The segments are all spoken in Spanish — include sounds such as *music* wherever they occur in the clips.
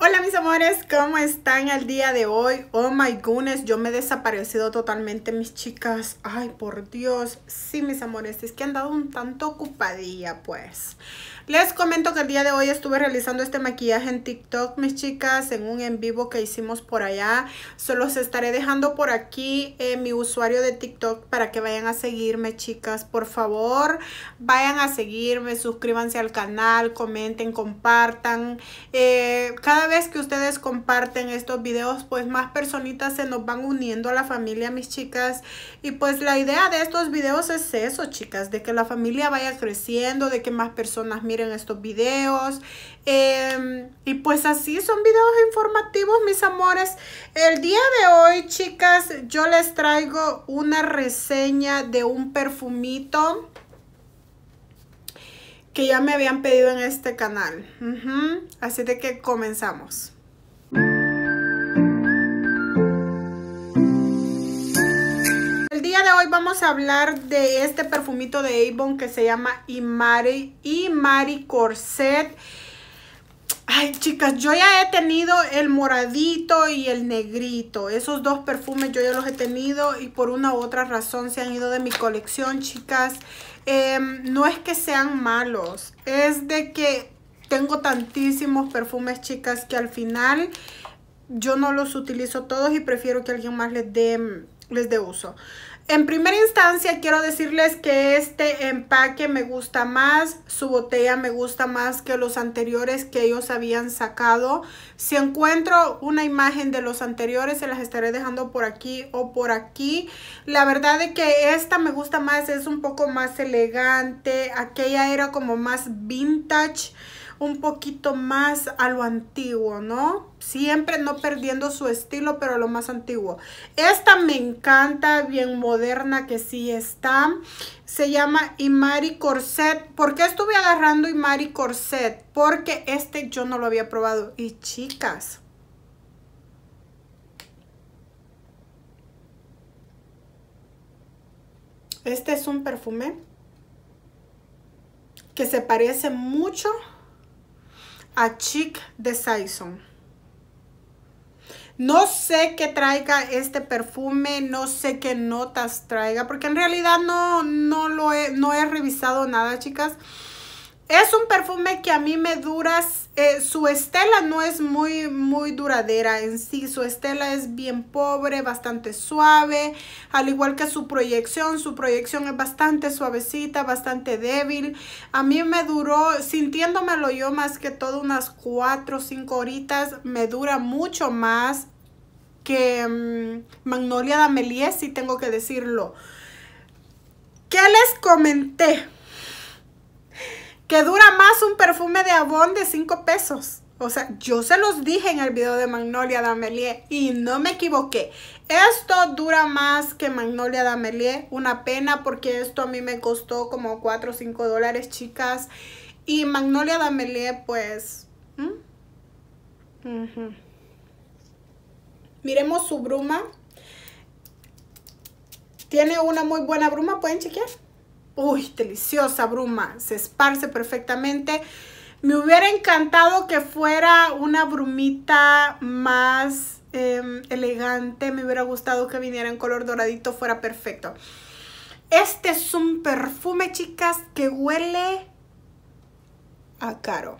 Hola mis amores, ¿cómo están el día de hoy? Oh my goodness, yo me he desaparecido totalmente mis chicas. Ay, por Dios. Sí, mis amores, es que han dado un tanto ocupadilla pues. Les comento que el día de hoy estuve realizando este maquillaje en TikTok, mis chicas, en un en vivo que hicimos por allá. Se los estaré dejando por aquí en mi usuario de TikTok para que vayan a seguirme, chicas. Por favor, vayan a seguirme, suscríbanse al canal, comenten, compartan. Eh, cada vez que ustedes comparten estos videos, pues más personitas se nos van uniendo a la familia, mis chicas. Y pues la idea de estos videos es eso, chicas, de que la familia vaya creciendo, de que más personas miren en estos videos. Em, y pues así son videos informativos, mis amores. El día de hoy, chicas, yo les traigo una reseña de un perfumito que ya me habían pedido en este canal. Así de que comenzamos. de hoy vamos a hablar de este perfumito de Avon que se llama Imari, Imari Corset. Ay, chicas, yo ya he tenido el moradito y el negrito. Esos dos perfumes yo ya los he tenido y por una u otra razón se han ido de mi colección, chicas. Em, no es que sean malos, es de que tengo tantísimos perfumes, chicas, que al final yo no los utilizo todos y prefiero que alguien más les dé, les dé uso. En primera instancia quiero decirles que este empaque me gusta más, su botella me gusta más que los anteriores que ellos habían sacado. Si encuentro una imagen de los anteriores se las estaré dejando por aquí o por aquí. La verdad de que esta me gusta más, es un poco más elegante, aquella era como más vintage un poquito más a lo antiguo, ¿no? Siempre no perdiendo su estilo, pero a lo más antiguo. Esta me encanta, bien moderna que sí está. Se llama Imari Corset. ¿Por qué estuve agarrando Imari Corset? Porque este yo no lo había probado. Y chicas... Este es un perfume que se parece mucho a Chic de Saison. No sé qué traiga este perfume, no sé qué notas traiga, porque en realidad no, no, lo no he revisado nada, chicas. Es un perfume que a mí me dura eh, su estela no es muy, muy duradera en sí. Su estela es bien pobre, bastante suave, al igual que su proyección. Su proyección es bastante suavecita, bastante débil. A mí me duró, sintiéndomelo yo más que todo, unas 4 o 5 horitas. Me dura mucho más que mm, Magnolia D'Amelie, si tengo que decirlo. ¿Qué les comenté? que dura más un perfume de Avon de 5 pesos. O sea, yo se los dije en el video de Magnolia D'Amelie. y no me equivoqué. Esto dura más que Magnolia D'Amelie. Una pena porque esto a mí me costó como 4 o 5 dólares, chicas. Y Magnolia D'Amelie, pues... Miremos su bruma. Tiene una muy buena bruma, pueden chequear uy, deliciosa bruma, se esparce perfectamente. Me hubiera encantado que fuera una brumita más em, elegante, me hubiera gustado que viniera en color doradito, fuera perfecto. Este es un perfume, chicas, que huele a caro.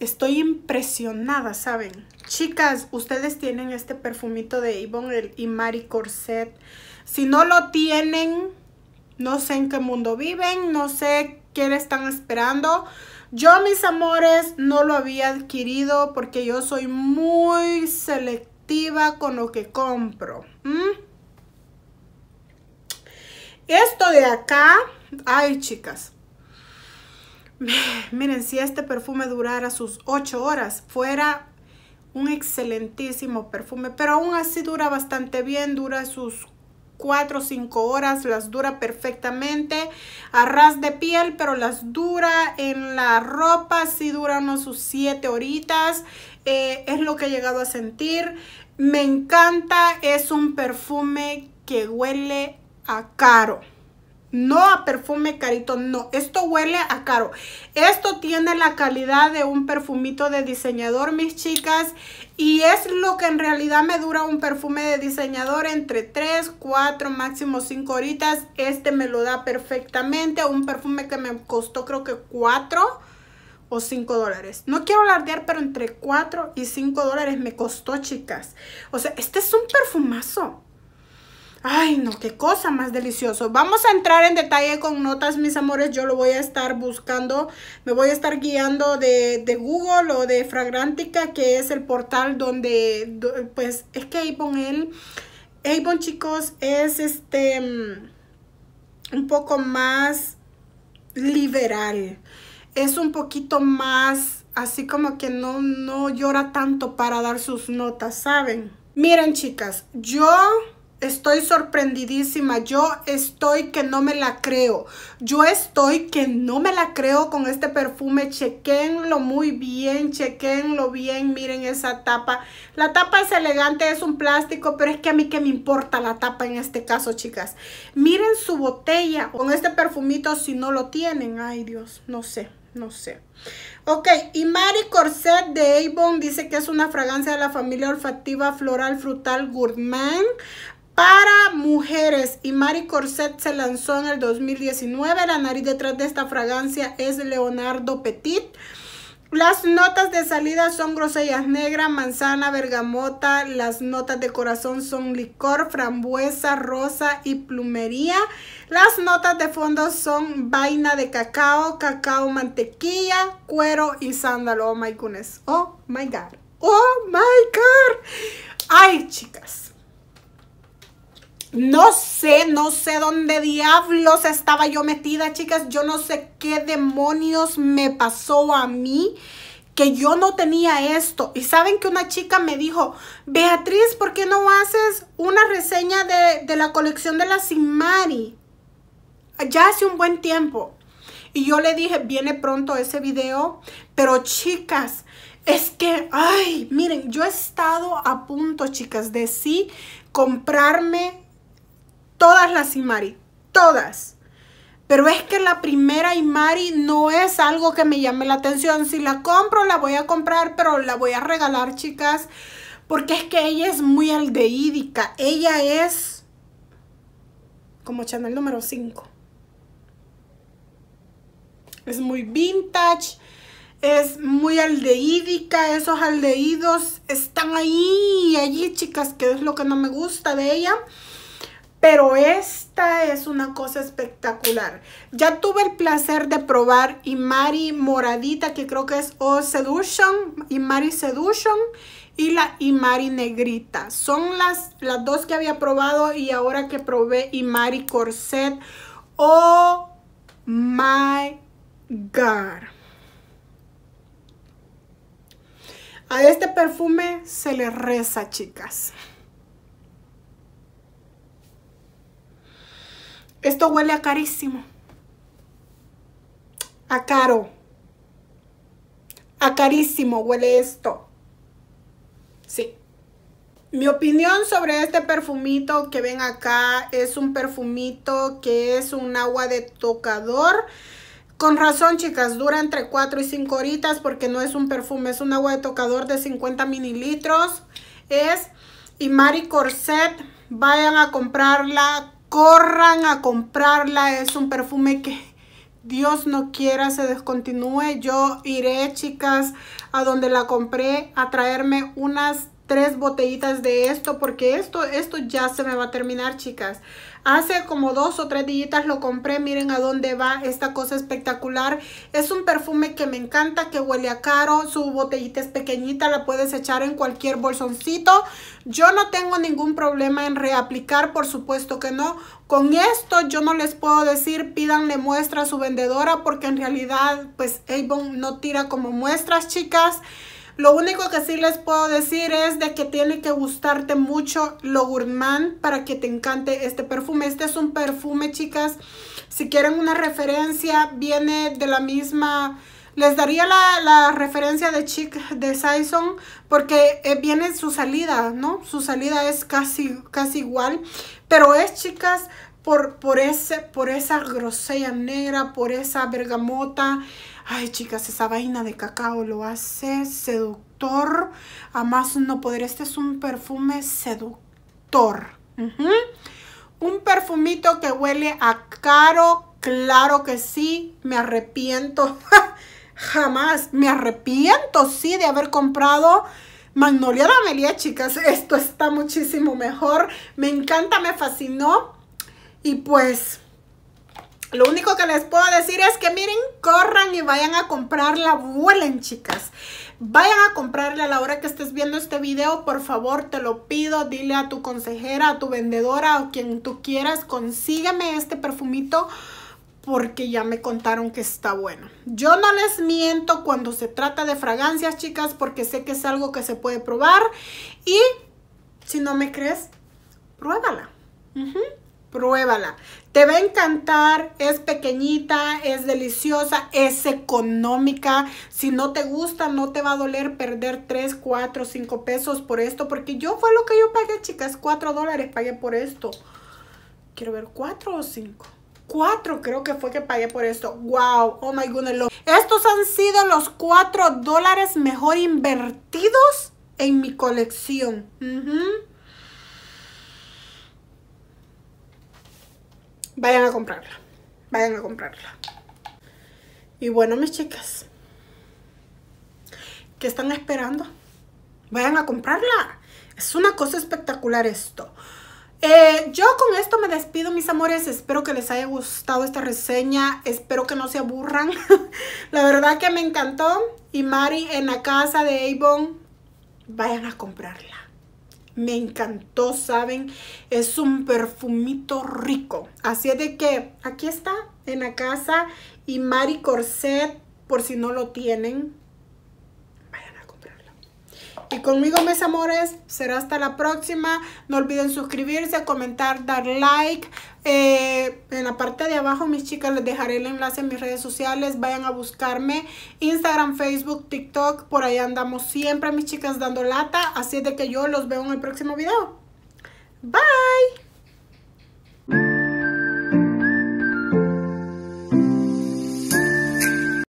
Estoy impresionada, ¿saben? Chicas, ustedes tienen este perfumito de Yvonne y Marie Corset. Si no lo tienen, no sé en qué mundo viven, no sé qué le están esperando. Yo, mis amores, no lo había adquirido porque yo soy muy selectiva con lo que compro. Esto de acá, ay chicas, *laughs* miren, si este perfume durara sus 8 horas, fuera un excelentísimo perfume, pero aún así dura bastante bien, dura sus 4 o 5 horas, las dura perfectamente a ras de piel, pero las dura en la ropa, sí duran unos sus 7 horitas, eh, es lo que he llegado a sentir. Me encanta, es un perfume que huele a caro. No a perfume carito, no. Esto huele a caro. Esto tiene la calidad de un perfumito de diseñador, mis chicas. Y es lo que en realidad me dura un perfume de diseñador entre 3, 4, máximo 5 horitas. Este me lo da perfectamente. Un perfume que me costó creo que 4 o 5 dólares. No quiero alardear, pero entre 4 y 5 dólares me costó, chicas. O sea, este es un perfumazo. Ay, no, qué cosa más delicioso. Vamos a entrar en detalle con notas, mis amores. Yo lo voy a estar buscando, me voy a estar guiando de, Google o de Fragrantica, que es el portal donde, pues, es que Avon, él, Avon, chicos, es este, mm, un poco más liberal. Es un poquito más, así como que no, no llora tanto para dar sus notas, ¿saben? Miren, chicas, yo Estoy sorprendidísima, yo estoy que no me la creo, yo estoy que no me la creo con este perfume, chequenlo muy bien, chequenlo bien, miren esa tapa, la tapa es elegante, es un plástico, pero es que a mí que me importa la tapa en este caso, chicas, miren su botella, con este perfumito si no lo tienen, ay Dios, no sé, no sé. Ok, y Mari Corset de Avon dice que es una fragancia de la familia olfativa floral frutal gourmand para mujeres y Mari Corset se lanzó en el 2019. La nariz detrás de esta fragancia es Leonardo Petit. Las notas de salida son grosellas negra, manzana, bergamota. Las notas de corazón son licor, frambuesa, rosa y plumería. Las notas de fondo son vaina de cacao, cacao, mantequilla, cuero y sándalo. Oh my goodness. Oh my god. Oh my god. Ay, chicas. No sé, no sé dónde diablos estaba yo metida, chicas. Yo no sé qué demonios me pasó a mí que yo no tenía esto. Y saben que una chica me dijo, Beatriz, ¿por qué no haces una reseña de, la colección de la Simari? Ya hace un buen tiempo. Y yo le dije, viene pronto ese video. Pero chicas, es que, ay, miren, yo he estado a punto, chicas, de sí comprarme todas las Imari, todas. Pero es que la primera Imari no es algo que me llame la atención. Si la compro, la voy a comprar, pero la voy a regalar, chicas. Porque es que ella es muy aldeídica. Ella es como Chanel número 5. Es muy vintage. Es muy aldeídica. Esos aldeídos están ahí. Allí, chicas, que es lo que no me gusta de ella. Pero esta es una cosa espectacular. Ya tuve el placer de probar Imari moradita, que creo que es O Seduction, Imari Seduction y la Imari negrita. Son las, las dos que había probado y ahora que probé Imari corset. Oh my God. A este perfume se le reza, chicas. Esto huele a carísimo. A caro. A carísimo huele esto. Sí. Mi opinión sobre este perfumito que ven acá es un perfumito que es un agua de tocador. Con razón, chicas, dura entre 4 y 5 horitas porque no es un perfume, es un agua de tocador de 50 mililitros. Es y Mari Corset. Vayan a comprarla corran a comprarla. Es un perfume que Dios no quiera se descontinúe. Yo iré, chicas, a donde la compré a traerme unas tres botellitas de esto porque esto, esto ya se me va a terminar, chicas. Hace como dos o tres días lo compré, miren a dónde va esta cosa espectacular. Es un perfume que me encanta, que huele a caro, su botellita es pequeñita, la puedes echar en cualquier bolsoncito. Yo no tengo ningún problema en reaplicar, por supuesto que no. Con esto yo no les puedo decir pídanle muestra a su vendedora porque en realidad pues Avon no tira como muestras, chicas. Lo único que sí les puedo decir es de que tiene que gustarte mucho lo gourmand para que te encante este perfume. Este es un perfume, chicas. Si quieren una referencia, viene de la misma... Les daría la, referencia de Chic de Saison porque eh, viene su salida, ¿no? Su salida es casi, casi igual. Pero es, chicas, por, por, ese, por esa grosella negra, por esa bergamota. Ay, chicas, esa vaina de cacao lo hace seductor. A más no poder. Este es un perfume seductor. Un perfumito que huele a caro. Claro que sí. Me arrepiento. *laughs* Jamás. Me arrepiento, sí, de haber comprado. Magnolia de Amelia, chicas, esto está muchísimo mejor. Me encanta, me fascinó. Y pues lo único que les puedo decir es que miren, corran y vayan a comprarla, vuelen chicas. Vayan a comprarla a la hora que estés viendo este video, por favor, te lo pido, dile a tu consejera, a tu vendedora, o quien tú quieras, consígueme este perfumito porque ya me contaron que está bueno. Yo no les miento cuando se trata de fragancias, chicas, porque sé que es algo que se puede probar y si no me crees, pruébala pruébala. Te va a encantar, es pequeñita, es deliciosa, es económica. Si no te gusta, no te va a doler perder 3, 4, 5 pesos por esto, porque yo fue lo que yo pagué, chicas, 4 dólares pagué por esto. Quiero ver, 4 o 5. 4 creo que fue que pagué por esto. Wow, oh my goodness. Estos han sido los 4 dólares mejor invertidos en mi colección. mhm vayan a comprarla. Vayan a comprarla. Y bueno, mis chicas, ¿qué están esperando? Vayan a comprarla. Es una cosa espectacular esto. Eh, yo con esto me despido, mis amores. Espero que les haya gustado esta reseña. Espero que no se aburran. *laughs* la verdad que me encantó. Y Mari en la casa de Avon, vayan a comprarla me encantó, ¿saben? Es un perfumito rico. Así es de que aquí está en la casa y Mari Corset, por si no lo tienen, y conmigo, mis amores, será hasta la próxima. No olviden suscribirse, comentar, dar like. Eh, en la parte de abajo, mis chicas, les dejaré el enlace en mis redes sociales. Vayan a buscarme Instagram, Facebook, TikTok. Por ahí andamos siempre, mis chicas, dando lata. Así es de que yo los veo en el próximo video. Bye.